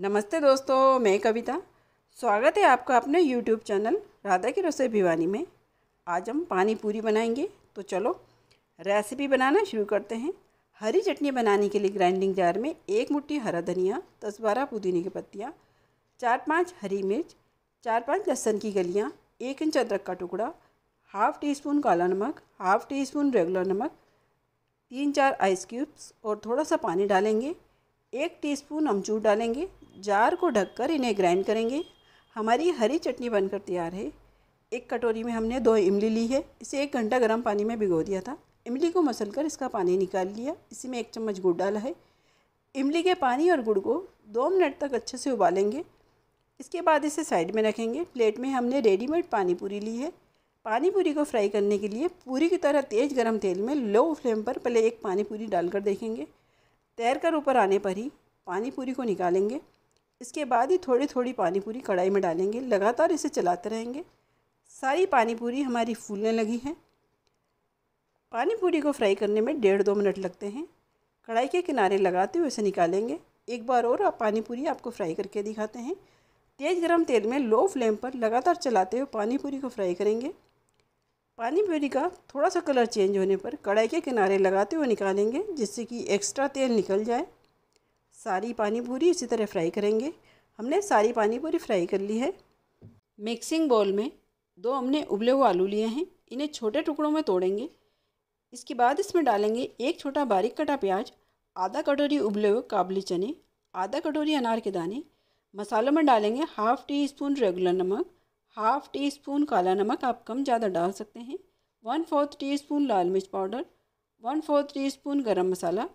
नमस्ते दोस्तों मैं कविता स्वागत है आपका अपने यूट्यूब चैनल राधा की रसोई भिवानी में आज हम पानी पूरी बनाएंगे तो चलो रेसिपी बनाना शुरू करते हैं हरी चटनी बनाने के लिए ग्राइंडिंग जार में एक मुट्ठी हरा धनिया दस बारह पुदीने की पत्तियाँ चार पाँच हरी मिर्च चार पाँच लहसन की गलियाँ एक इंच अदरक का टुकड़ा हाफ़ टी स्पून काला नमक हाफ़ टी स्पून रेगुलर नमक तीन चार आइस क्यूब्स और थोड़ा सा पानी डालेंगे एक टीस्पून अमचूर डालेंगे जार को ढककर इन्हें ग्राइंड करेंगे हमारी हरी चटनी बनकर तैयार है एक कटोरी में हमने दो इमली ली है इसे एक घंटा गर्म पानी में भिगो दिया था इमली को मसल कर इसका पानी निकाल लिया इसी में एक चम्मच गुड़ डाला है इमली के पानी और गुड़ को दो मिनट तक अच्छे से उबालेंगे इसके बाद इसे साइड में रखेंगे प्लेट में हमने रेडीमेड पानी पूरी ली है पानी पूरी को फ्राई करने के लिए पूरी की तरह तेज़ गरम तेल में लो फ्लेम पर पहले एक पानी पूरी डालकर देखेंगे तैर कर ऊपर आने पर ही पानी पूरी को निकालेंगे इसके बाद ही थोड़ी थोड़ी पानी पूरी कढ़ाई में डालेंगे लगातार इसे चलाते रहेंगे सारी पानी पूरी हमारी फूलने लगी है पानी पूरी को फ्राई करने में डेढ़ दो मिनट लगते हैं कढ़ाई के किनारे लगाते हुए इसे निकालेंगे एक बार और आप पानी पूरी आपको फ्राई करके दिखाते हैं तेज़ गरम तेल में लो फ्लेम पर लगातार चलाते हुए पानी पूरी को फ्राई करेंगे पानी पूरी का थोड़ा सा कलर चेंज होने पर कढ़ाई के किनारे लगाते हुए निकालेंगे जिससे कि एक्स्ट्रा तेल निकल जाए सारी पानी पूरी इसी तरह फ्राई करेंगे हमने सारी पानी पूरी फ्राई कर ली है मिक्सिंग बॉल में दो हमने उबले हुए आलू लिए हैं इन्हें छोटे टुकड़ों में तोड़ेंगे इसके बाद इसमें डालेंगे एक छोटा बारीक कटा प्याज आधा कटोरी उबले हुए काबली चने आधा कटोरी अनार के दाने मसालों में डालेंगे हाफ़ टी स्पून रेगुलर नमक हाफ टी स्पून काला नमक आप कम ज़्यादा डाल सकते हैं वन फोर्थ टी स्पून लाल मिर्च powder one fourth teaspoon गर्म मसाला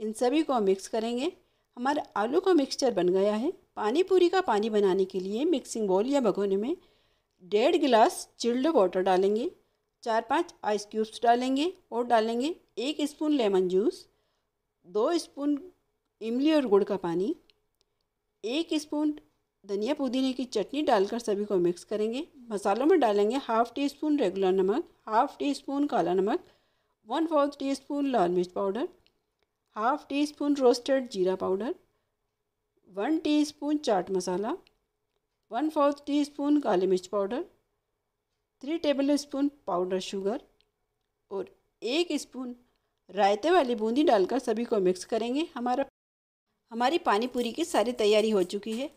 इन सभी को मिक्स करेंगे हमारा आलू का मिक्सचर बन गया है पानी पूरी का पानी बनाने के लिए मिक्सिंग बॉल या भगोने में डेढ़ गिलास चिल्ड वाटर डालेंगे चार पांच आइस क्यूब्स डालेंगे और डालेंगे एक स्पून लेमन जूस दो स्पून इमली और गुड़ का पानी एक स्पून धनिया पुदीने की चटनी डालकर सभी को मिक्स करेंगे मसालों में डालेंगे हाफ़ टी स्पून रेगुलर नमक हाफ़ टी स्पून काला नमक वन फोर्थ टी स्पून लाल मिर्च powder half teaspoon roasted जीरा पाउडर वन टी स्पून चाट मसाला वन फोर्थ टी स्पून काली मिर्च powder three tablespoon powder sugar और एक स्पून रायते वाली बूंदी डालकर सभी को मिक्स करेंगे हमारा हमारी पानी पूरी की सारी तैयारी हो चुकी है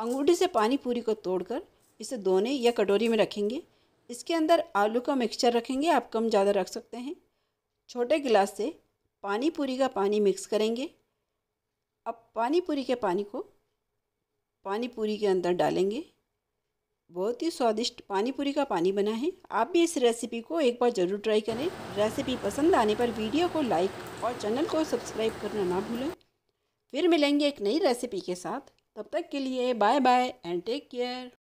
अंगूठी से पानी पूरी को तोड़कर इसे दोने या कटोरी में रखेंगे इसके अंदर आलू का मिक्सचर रखेंगे आप कम ज़्यादा रख सकते हैं छोटे गिलास से पानी पूरी का पानी मिक्स करेंगे अब पानी पूरी के पानी को पानी पूरी के अंदर डालेंगे बहुत ही स्वादिष्ट पानी पूरी का पानी बना है आप भी इस रेसिपी को एक बार ज़रूर ट्राई करें रेसिपी पसंद आने पर वीडियो को लाइक और चैनल को सब्सक्राइब करना ना भूलें फिर मिलेंगे एक नई रेसिपी के साथ तब तक के लिए bye bye and take care